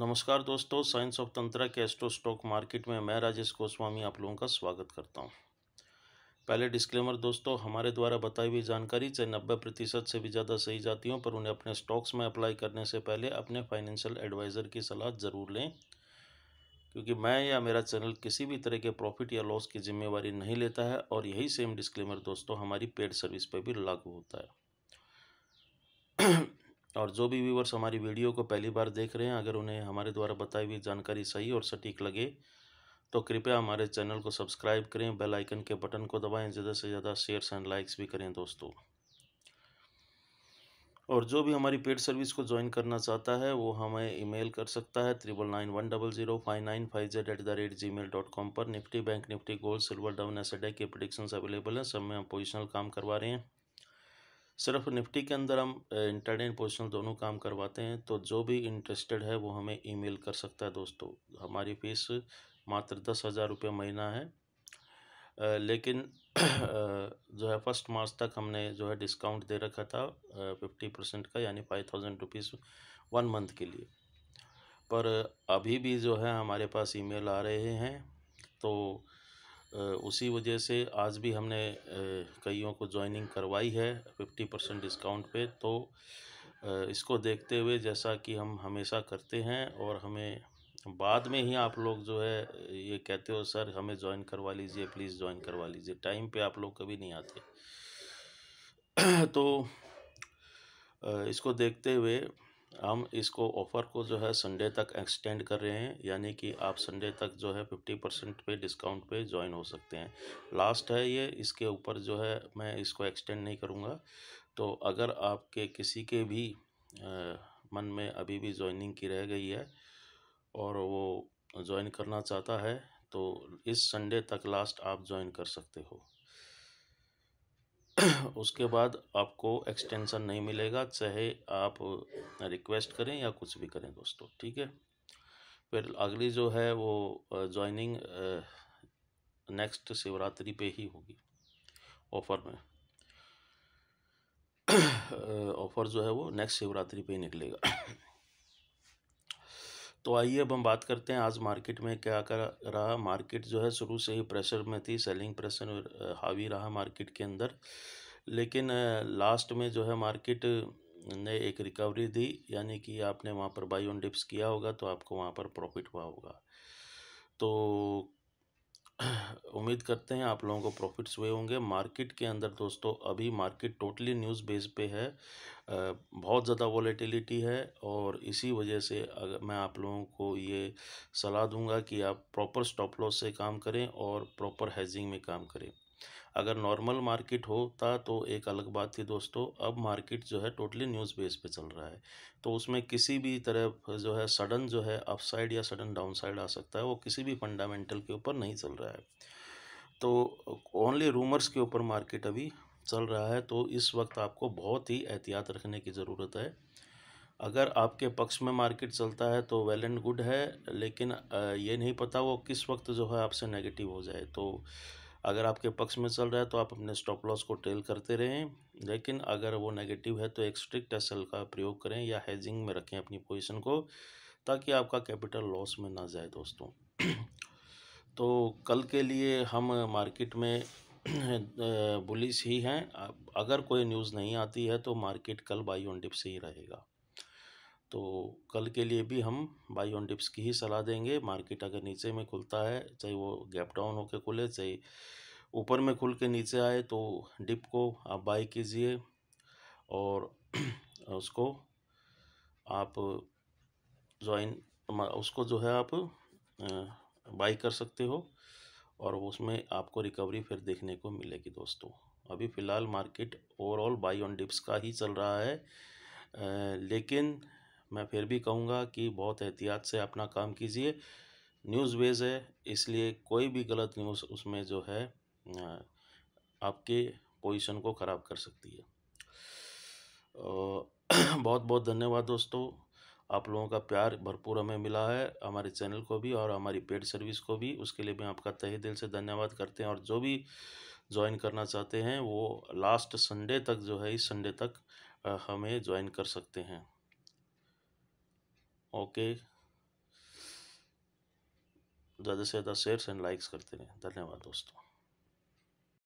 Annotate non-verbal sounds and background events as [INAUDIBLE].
नमस्कार दोस्तों science of tantra के एस्ट्रो स्टॉक मार्केट में मैं राजेश गोस्वामी आप लोगों का स्वागत करता हूं पहले डिस्क्लेमर दोस्तों हमारे द्वारा बताई हुई जानकारी चाहे नब्बे प्रतिशत से भी ज़्यादा सही जाती हो पर उन्हें अपने स्टॉक्स में अप्लाई करने से पहले अपने फाइनेंशियल एडवाइज़र की सलाह ज़रूर लें क्योंकि मैं या मेरा चैनल किसी भी तरह के प्रॉफिट या लॉस की जिम्मेवारी नहीं लेता है और यही सेम डिस्क्लेमर दोस्तों हमारी पेड सर्विस पर भी लागू होता है और जो भी व्यूवर्स हमारी वीडियो को पहली बार देख रहे हैं अगर उन्हें हमारे द्वारा बताई हुई जानकारी सही और सटीक लगे तो कृपया हमारे चैनल को सब्सक्राइब करें बेल आइकन के बटन को दबाएं ज़्यादा से ज़्यादा शेयर्स एंड लाइक्स भी करें दोस्तों और जो भी हमारी पेड सर्विस को ज्वाइन करना चाहता है वो हमें ईमेल कर सकता है triple nine one double zero five nine five Z at the rate G mail dot com पर Nifty bank Nifty gold silver down एसडे के प्रोडिक्शंस अवेलेबल हैं सब में हम पोजिशनल काम करवा रहे हैं सिर्फ निफ्टी के अंदर हम इंटरडे पोजिशन पोजिशनल दोनों काम करवाते हैं तो जो भी इंटरेस्टेड है वो हमें ईमेल कर सकता है दोस्तों हमारी फीस मात्र दस हज़ार रुपये महीना है लेकिन [CLEARS THROAT] जो है फर्स्ट मार्च तक हमने जो है डिस्काउंट दे रखा था फिफ्टी परसेंट का यानी five thousand rupees one month के लिए पर अभी भी जो है हमारे पास ईमेल आ रहे हैं तो उसी वजह से आज भी हमने कईयों को ज्वाइनिंग करवाई है फिफ्टी परसेंट डिस्काउंट पे तो इसको देखते हुए जैसा कि हम हमेशा करते हैं और हमें बाद में ही आप लोग जो है ये कहते हो सर हमें ज्वाइन करवा लीजिए प्लीज़ ज्वाइन करवा लीजिए टाइम पे आप लोग कभी नहीं आते [CLEARS THROAT] तो इसको देखते हुए हम इसको ऑफ़र को जो है संडे तक एक्सटेंड कर रहे हैं यानी कि आप संडे तक जो है फिफ्टी परसेंट पे डिस्काउंट पे ज्वाइन हो सकते हैं लास्ट है ये इसके ऊपर जो है मैं इसको एक्सटेंड नहीं करूँगा तो अगर आपके किसी के भी आ, मन में अभी भी ज्वाइनिंग की रह गई है और वो ज्वाइन करना चाहता है तो इस संडे तक लास्ट आप ज्वाइन कर सकते हो [CLEARS THROAT] उसके बाद आपको एक्सटेंसन नहीं मिलेगा चाहे आप रिक्वेस्ट करें या कुछ भी करें दोस्तों ठीक है फिर अगली जो है वो जॉइनिंग नेक्स्ट शिवरात्रि पे ही होगी ऑफ़र में ऑफ़र [CLEARS THROAT] जो है वो नेक्स्ट शिवरात्रि पे ही निकलेगा [CLEARS THROAT] तो आइए अब हम बात करते हैं आज मार्केट में क्या कर रहा मार्केट जो है शुरू से ही प्रेशर में थी सेलिंग प्रेशर हावी रहा मार्केट के अंदर लेकिन लास्ट में जो है मार्केट ने एक रिकवरी दी यानी कि आपने वहाँ पर बाई ऑन डिप्स किया होगा तो आपको वहाँ पर प्रॉफिट हुआ होगा तो उम्मीद करते हैं आप लोगों को प्रॉफिट्स हुए होंगे मार्केट के अंदर दोस्तों अभी मार्केट टोटली न्यूज़ बेस पे है बहुत ज़्यादा वॉलेटिलिटी है और इसी वजह से अगर मैं आप लोगों को ये सलाह दूंगा कि आप प्रॉपर स्टॉप लॉस से काम करें और प्रॉपर हैजिंग में काम करें अगर नॉर्मल मार्केट होता तो एक अलग बात थी दोस्तों अब मार्केट जो है टोटली न्यूज़ बेस पे चल रहा है तो उसमें किसी भी तरह जो है सडन जो है अपसाइड या सडन डाउनसाइड आ सकता है वो किसी भी फंडामेंटल के ऊपर नहीं चल रहा है तो ओनली रूमर्स के ऊपर मार्केट अभी चल रहा है तो इस वक्त आपको बहुत ही एहतियात रखने की ज़रूरत है अगर आपके पक्ष में मार्केट चलता है तो वेल एंड गुड है लेकिन ये नहीं पता वो किस वक्त जो है आपसे नेगेटिव हो जाए तो अगर आपके पक्ष में चल रहा है तो आप अपने स्टॉप लॉस को ट्रेल करते रहें लेकिन अगर वो नेगेटिव है तो एक स्ट्रिक्ट एसल का प्रयोग करें या हेजिंग में रखें अपनी पोजिशन को ताकि आपका कैपिटल लॉस में ना जाए दोस्तों [CLEARS THROAT] तो कल के लिए हम मार्केट में बुलिस [CLEARS THROAT] ही हैं अगर कोई न्यूज़ नहीं आती है तो मार्केट कल बाई ऑन डिप से ही रहेगा तो कल के लिए भी हम बाई ऑन डिप्स की ही सलाह देंगे मार्केट अगर नीचे में खुलता है चाहे वो गैप डाउन होकर खुले चाहे ऊपर में खुल के नीचे आए तो डिप को आप बाई कीजिए और [CLEARS THROAT] उसको आप ज्वाइन उसको जो है आप बाई कर सकते हो और उसमें आपको रिकवरी फिर देखने को मिलेगी दोस्तों अभी फ़िलहाल market overall buy on dips का ही चल रहा है लेकिन मैं फिर भी कहूँगा कि बहुत एहतियात से अपना काम कीजिए न्यूज़ बेस है इसलिए कोई भी गलत न्यूज़ उसमें जो है आपके पोजीशन को ख़राब कर सकती है [CLEARS THROAT] बहुत बहुत धन्यवाद दोस्तों आप लोगों का प्यार भरपूर हमें मिला है हमारे चैनल को भी और हमारी पेड सर्विस को भी उसके लिए मैं आपका तहे दिल से धन्यवाद करते हैं और जो भी ज्वाइन करना चाहते हैं वो लास्ट संडे तक जो है इस संडे तक हमें ज्वाइन कर सकते हैं ओके ज़्यादा से ज़्यादा शेयर्स एंड लाइक्स करते रहें धन्यवाद दोस्तों